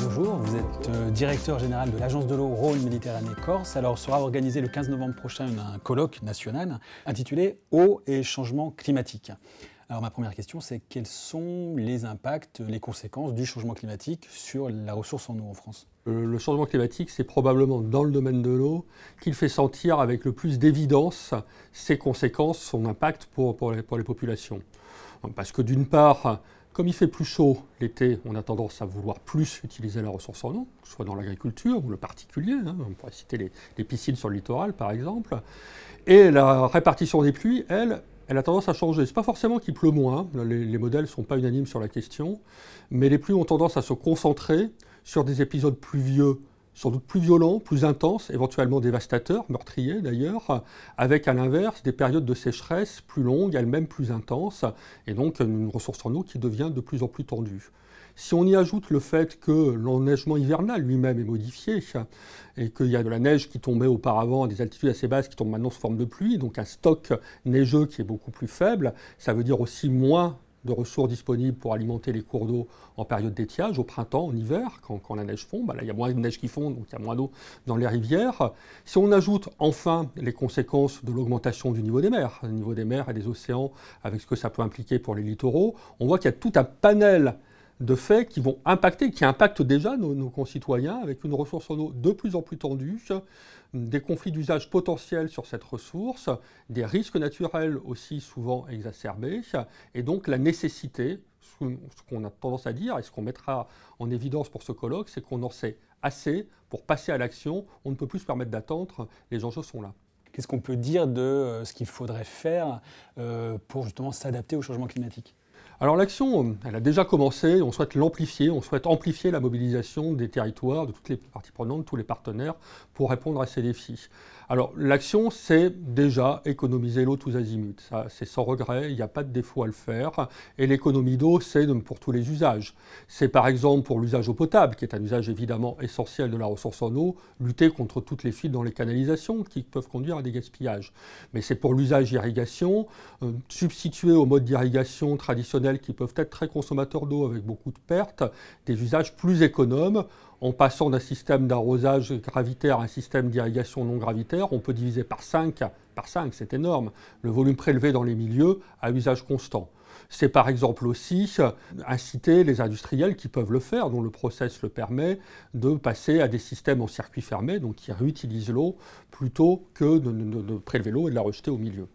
Bonjour, vous êtes euh, directeur général de l'Agence de l'eau Rhône-Méditerranée-Corse. Alors sera organisé le 15 novembre prochain un colloque national intitulé Eau et changement climatique. Alors ma première question, c'est quels sont les impacts, les conséquences du changement climatique sur la ressource en eau en France euh, Le changement climatique, c'est probablement dans le domaine de l'eau qu'il fait sentir avec le plus d'évidence ses conséquences, son impact pour les populations. Parce que d'une part, comme il fait plus chaud l'été, on a tendance à vouloir plus utiliser la ressource en eau, soit dans l'agriculture ou le particulier. Hein. on pourrait citer les, piscines sur le littoral, par exemple. Et la répartition des pluies, elle, elle a tendance à changer. Ce n'est pas forcément qu'il pleut moins. Hein. Les, les modèles ne sont pas unanimes sur la question, mais les pluies ont tendance à se concentrer sur des épisodes pluvieux Surtout plus violents, plus intenses, éventuellement dévastateurs, meurtriers d'ailleurs, avec à l'inverse des périodes de sécheresse plus longues, elles-mêmes plus intenses, et donc une ressource en eau qui devient de plus en plus tendue. Si on y ajoute le fait que l'enneigement hivernal lui-même est modifié et qu'il y a de la neige qui tombait auparavant à des altitudes assez basses qui tombe maintenant sous forme de pluie, donc un stock neigeux qui est beaucoup plus faible, ça veut dire aussi moins de ressources disponibles pour alimenter les cours d'eau en période d'étiage, au printemps, en hiver, quand, la neige fond. Bah là, il y a moins de neige qui fond, donc il y a moins d'eau dans les rivières. Si on ajoute enfin les conséquences de l'augmentation du niveau des mers, le niveau des mers et des océans, avec ce que ça peut impliquer pour les littoraux, on voit qu'il y a tout un panel de faits qui vont impacter, qui impactent déjà nos, concitoyens, avec une ressource en eau de plus en plus tendue, des conflits d'usage potentiels sur cette ressource, des risques naturels aussi souvent exacerbés, et donc la nécessité, ce qu'on a tendance à dire et ce qu'on mettra en évidence pour ce colloque, c'est qu'on en sait assez pour passer à l'action, on ne peut plus se permettre d'attendre, les enjeux sont là. Qu'est-ce qu'on peut dire de euh, ce qu'il faudrait faire euh, pour justement s'adapter au changement climatique alors l'action, elle a déjà commencé, on souhaite l'amplifier, on souhaite amplifier la mobilisation des territoires, de toutes les parties prenantes, de tous les partenaires, pour répondre à ces défis. Alors l'action, c'est déjà économiser l'eau tous azimuts. C'est sans regret, il n'y a pas de défaut à le faire. Et l'économie d'eau, c'est pour tous les usages. C'est par exemple pour l'usage eau potable, qui est un usage évidemment essentiel de la ressource en eau, lutter contre toutes les fuites dans les canalisations qui peuvent conduire à des gaspillages. Mais c'est pour l'usage irrigation, euh, substituer aux modes d'irrigation traditionnels qui peuvent être très consommateurs d'eau avec beaucoup de pertes, des usages plus économes en passant d'un système d'arrosage gravitaire à un système d'irrigation non gravitaire, on peut diviser par 5, par 5, c'est énorme, le volume prélevé dans les milieux à usage constant. C'est par exemple aussi inciter les industriels qui peuvent le faire, dont le process le permet, de passer à des systèmes en circuit fermé, donc qui réutilisent l'eau, plutôt que de, de prélever l'eau et de la rejeter au milieu.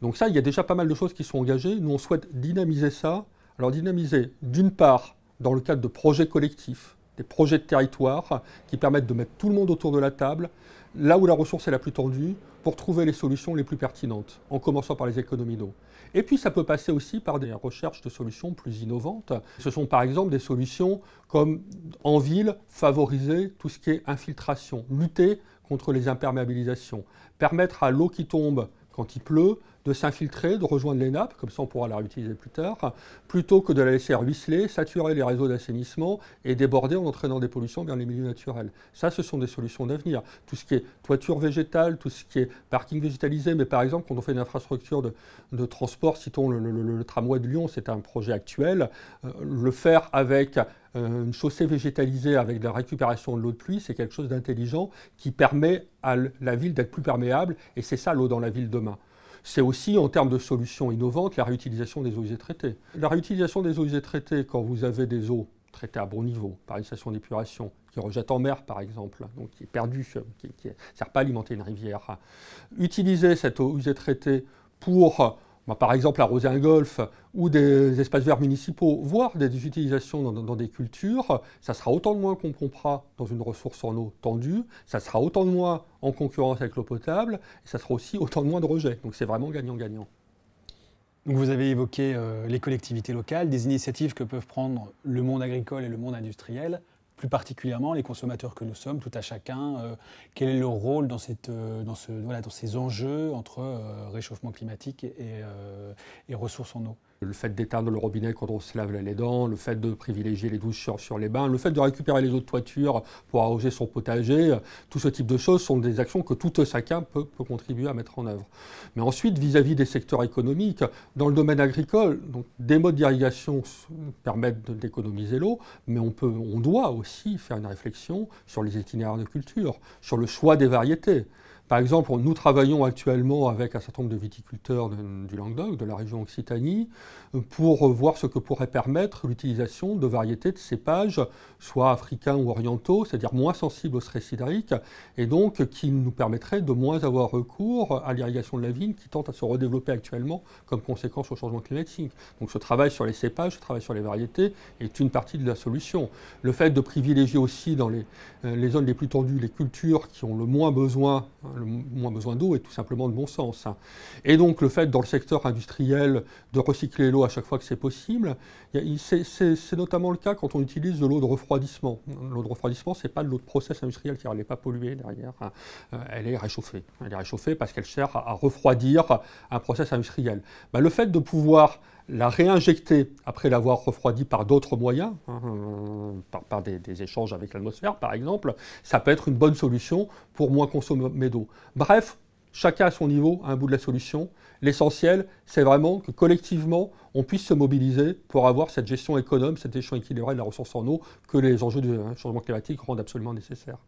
Donc ça, il y a déjà pas mal de choses qui sont engagées. Nous, on souhaite dynamiser ça. Alors dynamiser, d'une part, dans le cadre de projets collectifs, des projets de territoire qui permettent de mettre tout le monde autour de la table, là où la ressource est la plus tendue, pour trouver les solutions les plus pertinentes, en commençant par les économies d'eau. Et puis ça peut passer aussi par des recherches de solutions plus innovantes. Ce sont par exemple des solutions comme en ville favoriser tout ce qui est infiltration, lutter contre les imperméabilisations, permettre à l'eau qui tombe quand il pleut de s'infiltrer, de rejoindre les nappes, comme ça on pourra la réutiliser plus tard, plutôt que de la laisser ruisseler, saturer les réseaux d'assainissement et déborder en entraînant des pollutions vers les milieux naturels. Ça, ce sont des solutions d'avenir. Tout ce qui est toiture végétale, tout ce qui est parking végétalisé, mais par exemple, quand on fait une infrastructure de, transport, citons le, tramway de Lyon, c'est un projet actuel, euh, le faire avec euh, une chaussée végétalisée avec la récupération de l'eau de pluie, c'est quelque chose d'intelligent qui permet à la ville d'être plus perméable et c'est ça l'eau dans la ville demain. C'est aussi, en termes de solutions innovantes, la réutilisation des eaux usées traitées. La réutilisation des eaux usées traitées, quand vous avez des eaux traitées à bon niveau par une station d'épuration qui rejette en mer, par exemple, donc qui est perdue, euh, qui ne sert pas à alimenter une rivière, euh, utiliser cette eau usée traitée pour bah, par exemple arroser un golf ou des espaces verts municipaux, voire des utilisations dans, des cultures, ça sera autant de moins qu'on pompera dans une ressource en eau tendue, ça sera autant de moins en concurrence avec l'eau potable, et ça sera aussi autant de moins de rejets. Donc c'est vraiment gagnant-gagnant. vous avez évoqué euh, les collectivités locales, des initiatives que peuvent prendre le monde agricole et le monde industriel plus particulièrement les consommateurs que nous sommes, tout à chacun, euh, quel est leur rôle dans, cette, euh, dans, ce, voilà, dans ces enjeux entre euh, réchauffement climatique et, et, ressources en eau Le fait d'éteindre le robinet quand on se lave les dents, le fait de privilégier les douches sur, les bains, le fait de récupérer les eaux de toiture pour arroser son potager, tout ce type de choses sont des actions que tout chacun peut, contribuer à mettre en œuvre. Mais ensuite, vis-à-vis des secteurs économiques, dans le domaine agricole, donc, des modes d'irrigation permettent d'économiser l'eau, mais on, peut, on doit aussi faire une réflexion sur les itinéraires de culture, sur le choix des variétés. Par exemple, nous travaillons actuellement avec un certain nombre de viticulteurs du Languedoc, de la région Occitanie, pour voir ce que pourrait permettre l'utilisation de variétés de cépages, soit africains ou orientaux, c'est-à-dire moins sensibles au stress hydrique, et donc qui nous permettraient de moins avoir recours à l'irrigation de la vigne qui tente à se redévelopper actuellement comme conséquence au changement climatique. Donc ce travail sur les cépages, ce travail sur les variétés est une partie de la solution. Le fait de privilégier aussi dans les euh, zones les plus tendues les cultures qui ont le moins besoin hein, le moins besoin d'eau est tout simplement de bon sens. Hein. Et donc le fait dans le secteur industriel de recycler l'eau à chaque fois que c'est possible, c'est notamment le cas quand on utilise de l'eau de refroidissement. L'eau de refroidissement, ce n'est pas de l'eau de process industriel, qui elle n'est pas polluée derrière, hein. euh, elle est réchauffée. Elle est réchauffée parce qu'elle sert à refroidir un process industriel. Bah, le fait de pouvoir la réinjecter après l'avoir refroidie par d'autres moyens, hein, euh, par, des, échanges avec l'atmosphère par exemple, ça peut être une bonne solution pour moins consommer d'eau. Bref, chacun à son niveau a un bout de la solution. L'essentiel, c'est vraiment que collectivement, on puisse se mobiliser pour avoir cette gestion économe, cet échange équilibré de la ressource en eau que les enjeux du hein, changement climatique rendent absolument nécessaire.